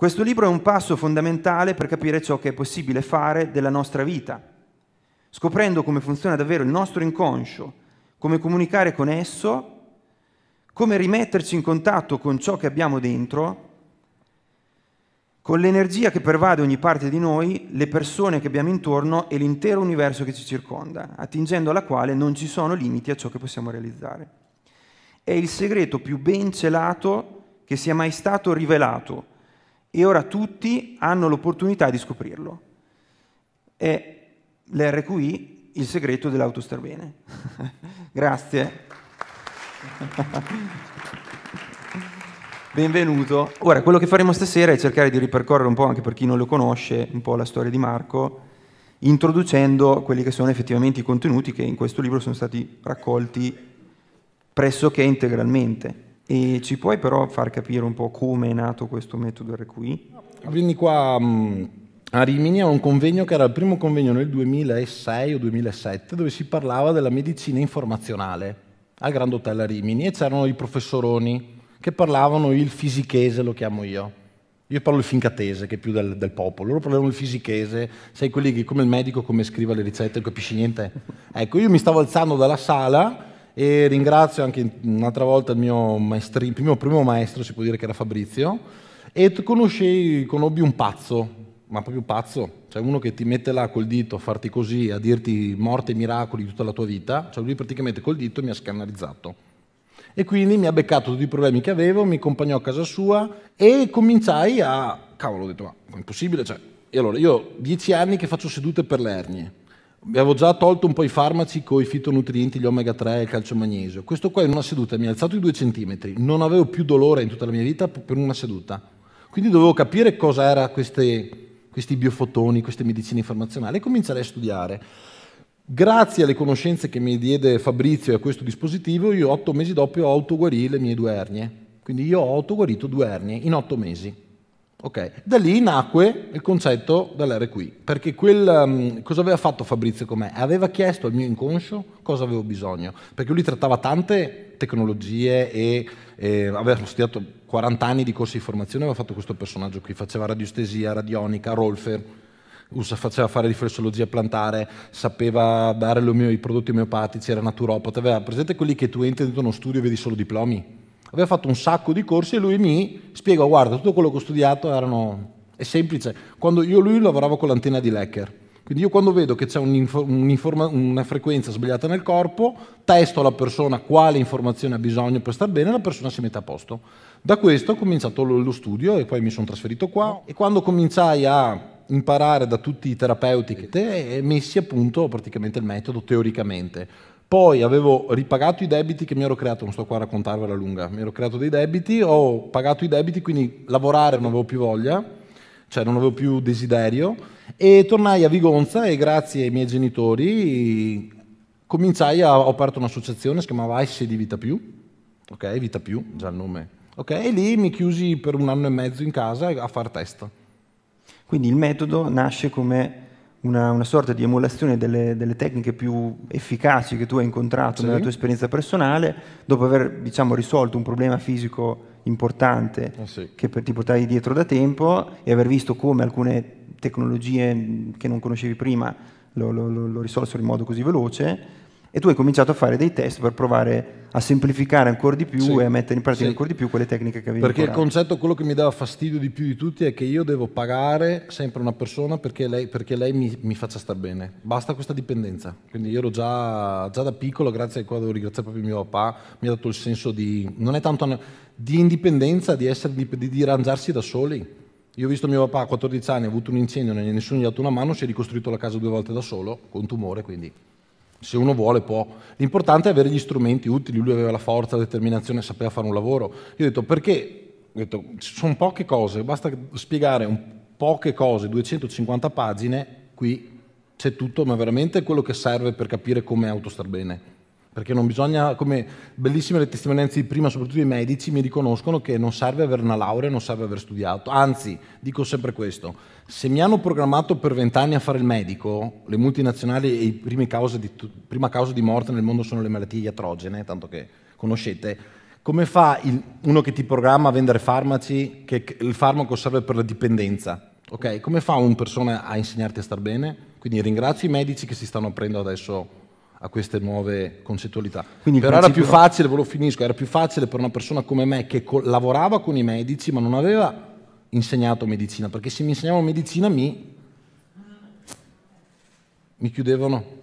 Questo libro è un passo fondamentale per capire ciò che è possibile fare della nostra vita, scoprendo come funziona davvero il nostro inconscio, come comunicare con esso, come rimetterci in contatto con ciò che abbiamo dentro, con l'energia che pervade ogni parte di noi, le persone che abbiamo intorno e l'intero universo che ci circonda, attingendo alla quale non ci sono limiti a ciò che possiamo realizzare. È il segreto più ben celato che sia mai stato rivelato e ora tutti hanno l'opportunità di scoprirlo. È l'RQI il segreto dell'autostar bene. Grazie. Benvenuto. Ora, quello che faremo stasera è cercare di ripercorrere un po', anche per chi non lo conosce, un po' la storia di Marco, introducendo quelli che sono effettivamente i contenuti che in questo libro sono stati raccolti pressoché integralmente. E ci puoi però far capire un po' come è nato questo metodo RQI? Vieni qua mm, a Rimini a un convegno che era il primo convegno nel 2006 o 2007 dove si parlava della medicina informazionale al Grand Hotel a Rimini e c'erano i professoroni che parlavano il fisichese, lo chiamo io. Io parlo il fincatese, che è più del, del popolo, loro parlavano il fisichese, sai quelli che come il medico come scriva le ricette, non capisci niente. Ecco, io mi stavo alzando dalla sala e ringrazio anche un'altra volta il mio, maestri, il mio primo maestro, si può dire che era Fabrizio, e conoscei, conobbi un pazzo, ma proprio pazzo, cioè uno che ti mette là col dito a farti così, a dirti morte e miracoli tutta la tua vita, cioè lui praticamente col dito mi ha scannalizzato. E quindi mi ha beccato tutti i problemi che avevo, mi accompagnò a casa sua e cominciai a... Cavolo, ho detto, ma è impossibile, cioè... E allora, io ho dieci anni che faccio sedute per le ernie Avevo già tolto un po' i farmaci con i fitonutrienti, gli omega 3 e il calcio magnesio. Questo qua in una seduta mi ha alzato i due centimetri, non avevo più dolore in tutta la mia vita per una seduta. Quindi dovevo capire cosa erano questi biofotoni, queste medicine informazionali e cominciare a studiare. Grazie alle conoscenze che mi diede Fabrizio e a questo dispositivo, io otto mesi dopo ho autoguarì le mie due ernie. Quindi io ho autoguarito due ernie in otto mesi. Okay. Da lì nacque il concetto dell'RQI, perché quel, um, cosa aveva fatto Fabrizio con me? Aveva chiesto al mio inconscio cosa avevo bisogno, perché lui trattava tante tecnologie e, e aveva studiato 40 anni di corsi di formazione, aveva fatto questo personaggio qui, faceva radiostesia, radionica, Rolfer, faceva fare riflessologia plantare, sapeva dare mio, i prodotti omeopatici, era naturopata, aveva presente quelli che tu entri dentro uno studio e vedi solo diplomi? Aveva fatto un sacco di corsi e lui mi spiega, guarda, tutto quello che ho studiato erano... è semplice. Quando io lui lavoravo con l'antenna di Lecker. Quindi io quando vedo che c'è una frequenza sbagliata nel corpo, testo alla persona quale informazione ha bisogno per star bene e la persona si mette a posto. Da questo ho cominciato lo studio e poi mi sono trasferito qua e quando cominciai a imparare da tutti i terapeuti che te, messi a punto praticamente il metodo teoricamente. Poi avevo ripagato i debiti che mi ero creato, non sto qua a raccontarvela lunga, mi ero creato dei debiti, ho pagato i debiti, quindi lavorare non avevo più voglia, cioè non avevo più desiderio, e tornai a Vigonza e grazie ai miei genitori cominciai a, ho aperto un'associazione, si chiamava Esce di Vita Più, ok, Vita Più, già il nome, ok, e lì mi chiusi per un anno e mezzo in casa a far testa. Quindi il metodo nasce come una, una, sorta di emulazione delle, delle, tecniche più efficaci che tu hai incontrato sì. nella tua esperienza personale, dopo aver diciamo, risolto un problema fisico importante eh sì. che per, ti portavi dietro da tempo e aver visto come alcune tecnologie che non conoscevi prima lo, lo, lo, lo risolsero in modo così veloce e tu hai cominciato a fare dei test per provare a semplificare ancora di più sì, e a mettere in pratica sì. ancora di più quelle tecniche che avevi Perché imparato. il concetto, quello che mi dava fastidio di più di tutti è che io devo pagare sempre una persona perché lei, perché lei mi, mi, faccia star bene. Basta questa dipendenza. Quindi io ero già, già da piccolo, grazie a quale devo ringraziare proprio mio papà, mi ha dato il senso di, non è tanto, di indipendenza, di, essere, di, di, di arrangiarsi da soli. Io ho visto mio papà a 14 anni, ha avuto un incendio, nessuno gli ha dato una mano, si è ricostruito la casa due volte da solo, con tumore, quindi se uno vuole può. L'importante è avere gli strumenti utili, lui aveva la forza, la determinazione, sapeva fare un lavoro. Io ho detto perché? Ho detto, sono poche cose, basta spiegare poche cose, 250 pagine, qui c'è tutto, ma veramente quello che serve per capire come autostar bene perché non bisogna, come bellissime le testimonianze di prima, soprattutto i medici mi riconoscono che non serve avere una laurea, non serve aver studiato, anzi dico sempre questo, se mi hanno programmato per vent'anni a fare il medico, le multinazionali e la prima causa di morte nel mondo sono le malattie iatrogene, tanto che conoscete, come fa il, uno che ti programma a vendere farmaci, che il farmaco serve per la dipendenza, Okay, come fa una persona a insegnarti a star bene? Quindi ringrazio i medici che si stanno aprendo adesso a queste nuove concettualità. Quindi, Però era più facile, ve lo finisco, era più facile per una persona come me che co- lavorava con i medici ma non aveva insegnato medicina, perché se mi insegnavano medicina mi, mi chiudevano.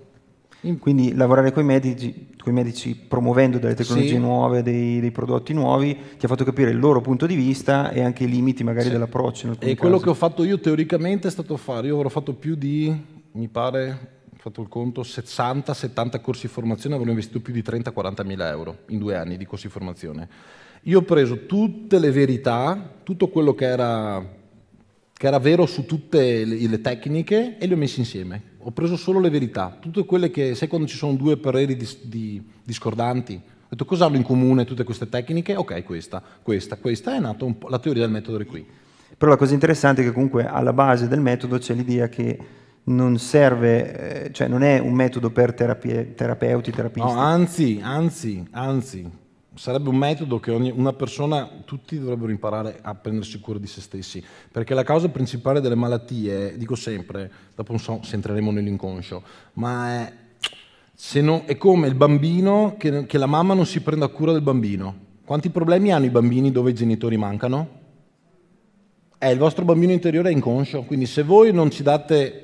Quindi lavorare con i medici, medici, promuovendo delle tecnologie sì. nuove, dei, dei, prodotti nuovi, ti ha fatto capire il loro punto di vista e anche i limiti magari sì. dell'approccio. e quello casi. che ho fatto io teoricamente è stato fare, io avrò fatto più di, mi pare, ho fatto il conto, 60-70 corsi di formazione, avrò investito più di 30-40 mila euro in due anni di corsi di formazione. Io ho preso tutte le verità, tutto quello che era, che era vero su tutte le, le tecniche e le ho messe insieme. Ho preso solo le verità, tutte quelle che, sai quando ci sono due pareri dis, di, discordanti, ho detto cosa hanno in comune tutte queste tecniche? Ok, questa, questa, questa, è nata la teoria del metodo di qui. Però la cosa interessante è che comunque alla base del metodo c'è l'idea che non serve, eh, cioè non è un metodo per terapie, terapeuti, terapisti. No, anzi, anzi, anzi, sarebbe un metodo che ogni, una persona, tutti dovrebbero imparare a prendersi cura di se stessi, perché la causa principale delle malattie, dico sempre, dopo non so se entreremo nell'inconscio, ma è, non, è come il bambino, che, che la mamma non si prenda cura del bambino. Quanti problemi hanno i bambini dove i genitori mancano? Eh, il vostro bambino interiore è inconscio, quindi se voi non ci date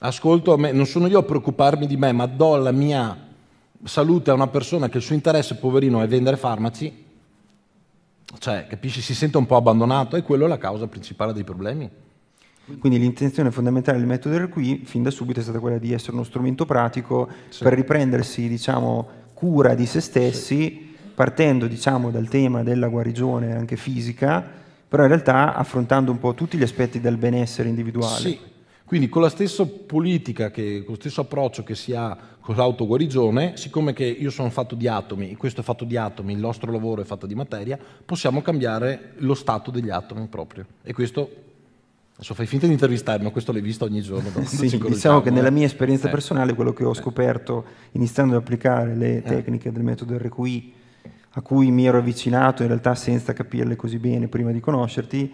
ascolto, non sono io a preoccuparmi di me, ma do la mia salute a una persona che il suo interesse, poverino, è vendere farmaci, cioè, capisci, si sente un po' abbandonato e quello è la causa principale dei problemi. Quindi l'intenzione fondamentale del metodo del qui, fin da subito è stata quella di essere uno strumento pratico sì. per riprendersi, diciamo, cura di se stessi, sì. partendo, diciamo, dal tema della guarigione anche fisica, però in realtà affrontando un po' tutti gli aspetti del benessere individuale. Sì, quindi con la stessa politica, che, con lo stesso approccio che si ha con l'autoguarigione, siccome che io sono fatto di atomi, e questo è fatto di atomi, il nostro lavoro è fatto di materia, possiamo cambiare lo stato degli atomi proprio. E questo, adesso fai finta di intervistarmi, ma questo l'hai visto ogni giorno. sì, diciamo che nella mia esperienza eh. personale quello che ho eh. scoperto iniziando ad applicare le eh. tecniche del metodo RQI, a cui mi ero avvicinato in realtà senza capirle così bene prima di conoscerti,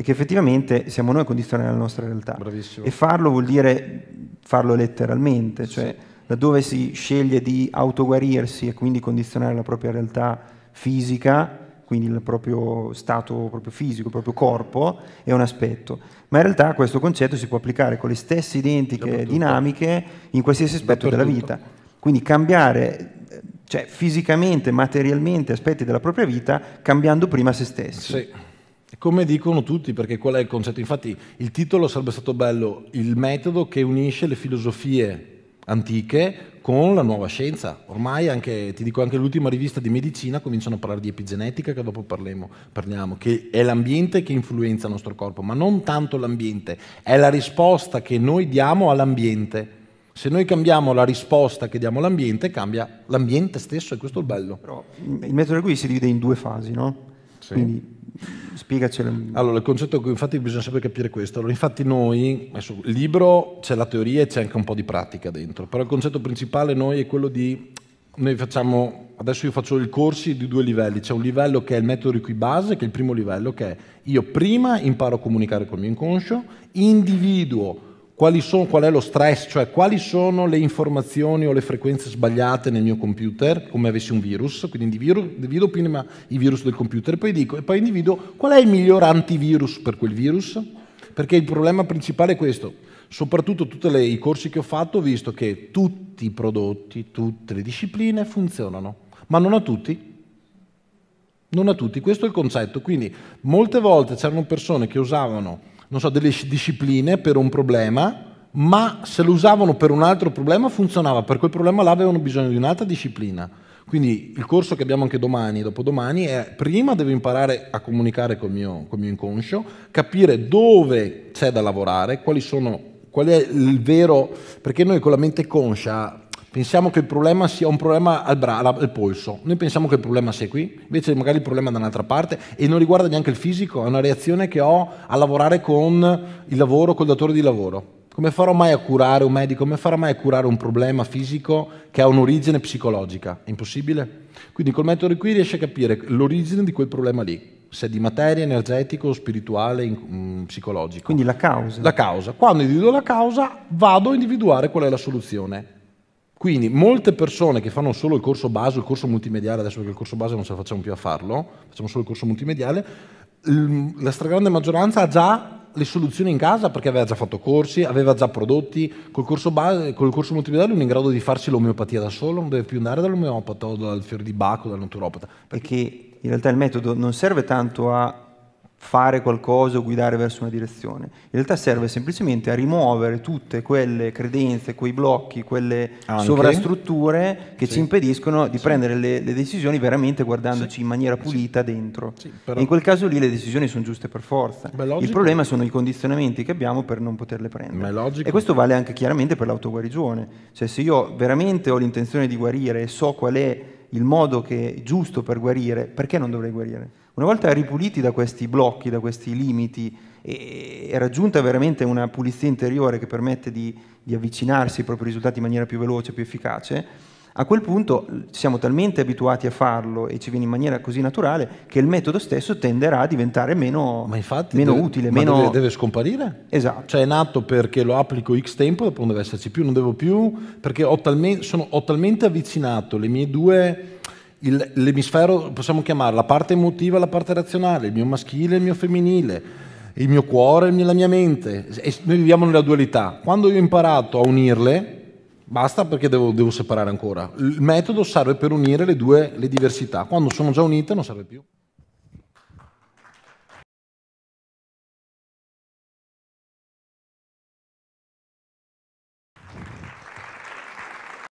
è che effettivamente siamo noi a condizionare la nostra realtà. Bravissimo. E farlo vuol dire farlo letteralmente, cioè sì. laddove si sceglie di autoguarirsi e quindi condizionare la propria realtà fisica, quindi il proprio stato proprio fisico, il proprio corpo, è un aspetto. Ma in realtà questo concetto si può applicare con le stesse identiche dinamiche in qualsiasi aspetto della vita. Quindi cambiare cioè, fisicamente, materialmente aspetti della propria vita, cambiando prima se stessi. Sì come dicono tutti, perché qual è il concetto? Infatti il titolo sarebbe stato bello, il metodo che unisce le filosofie antiche con la nuova scienza. Ormai anche, ti dico, anche l'ultima rivista di medicina cominciano a parlare di epigenetica, che dopo parliamo, parliamo, che è l'ambiente che influenza il nostro corpo, ma non tanto l'ambiente, è la risposta che noi diamo all'ambiente. Se noi cambiamo la risposta che diamo all'ambiente, cambia l'ambiente stesso, e questo è il bello. Però il metodo qui si divide in due fasi, no? Sì. Quindi spiegacelo. Allora, il concetto, infatti bisogna sempre capire questo. Allora, infatti noi, adesso, il libro c'è la teoria e c'è anche un po' di pratica dentro, però il concetto principale noi è quello di, noi facciamo, adesso io faccio i corsi di due livelli, c'è un livello che è il metodo di cui base, che è il primo livello, che è io prima imparo a comunicare col mio inconscio, individuo sono, qual è lo stress, cioè quali sono le informazioni o le frequenze sbagliate nel mio computer, come avessi un virus, quindi individuo, individuo prima i virus del computer, poi dico, e poi individuo qual è il miglior antivirus per quel virus, perché il problema principale è questo, soprattutto tutti i corsi che ho fatto ho visto che tutti i prodotti, tutte le discipline funzionano, ma non a tutti. Non a tutti, questo è il concetto. Quindi molte volte c'erano persone che usavano non so, delle discipline per un problema, ma se lo usavano per un altro problema funzionava, per quel problema là avevano bisogno di un'altra disciplina. Quindi il corso che abbiamo anche domani e dopodomani è prima devo imparare a comunicare col mio, col mio inconscio, capire dove c'è da lavorare, quali sono, qual è il vero, perché noi con la mente conscia pensiamo che il problema sia un problema al, bra- al, polso, noi pensiamo che il problema sia qui, invece magari il problema è da un'altra parte e non riguarda neanche il fisico, è una reazione che ho a lavorare con il lavoro, col datore di lavoro. Come farò mai a curare un medico? Come farò mai a curare un problema fisico che ha un'origine psicologica? È impossibile. Quindi col metodo qui riesce a capire l'origine di quel problema lì se di materia, energetico, spirituale, mh, mm, psicologico. Quindi la causa. La causa. Quando individuo la causa, vado a individuare qual è la soluzione. Quindi molte persone che fanno solo il corso base, il corso multimediale, adesso perché il corso base non ce la facciamo più a farlo, facciamo solo il corso multimediale, la stragrande maggioranza ha già le soluzioni in casa perché aveva già fatto corsi, aveva già prodotti, col corso, base, col corso multimediale uno è in grado di farsi l'omeopatia da solo, non deve più andare dall'omeopata o dal fiore di Baco, dal naturopata. Perché in realtà il metodo non serve tanto a fare qualcosa o guidare verso una direzione. In realtà serve semplicemente a rimuovere tutte quelle credenze, quei blocchi, quelle Anche. sovrastrutture che sì. ci impediscono di sì. prendere le, le, decisioni veramente guardandoci sì. in maniera pulita dentro. Però... In quel caso lì le decisioni sono giuste per forza. Il problema sono i condizionamenti che abbiamo per non poterle prendere. E questo vale anche chiaramente per l'autoguarigione. Cioè se io veramente ho l'intenzione di guarire e so qual è il modo che è giusto per guarire, perché non dovrei guarire? Una volta ripuliti da questi blocchi, da questi limiti, e, raggiunta veramente una pulizia interiore che permette di, di avvicinarsi ai propri risultati in maniera più veloce, più efficace, a quel punto siamo talmente abituati a farlo e ci viene in maniera così naturale che il metodo stesso tenderà a diventare meno, infatti, meno deve, utile. meno... Deve, deve, scomparire? Esatto. Cioè è nato perché lo applico X tempo, dopo non deve esserci più, non devo più, perché ho, talme- sono, ho talmente avvicinato le mie due il, l'emisfero possiamo chiamare la parte emotiva e la parte razionale, il mio maschile e il mio femminile, il mio cuore e la mia mente. E noi viviamo nella dualità. Quando io ho imparato a unirle, basta perché devo, devo separare ancora. Il metodo serve per unire le due le diversità. Quando sono già unite non serve più.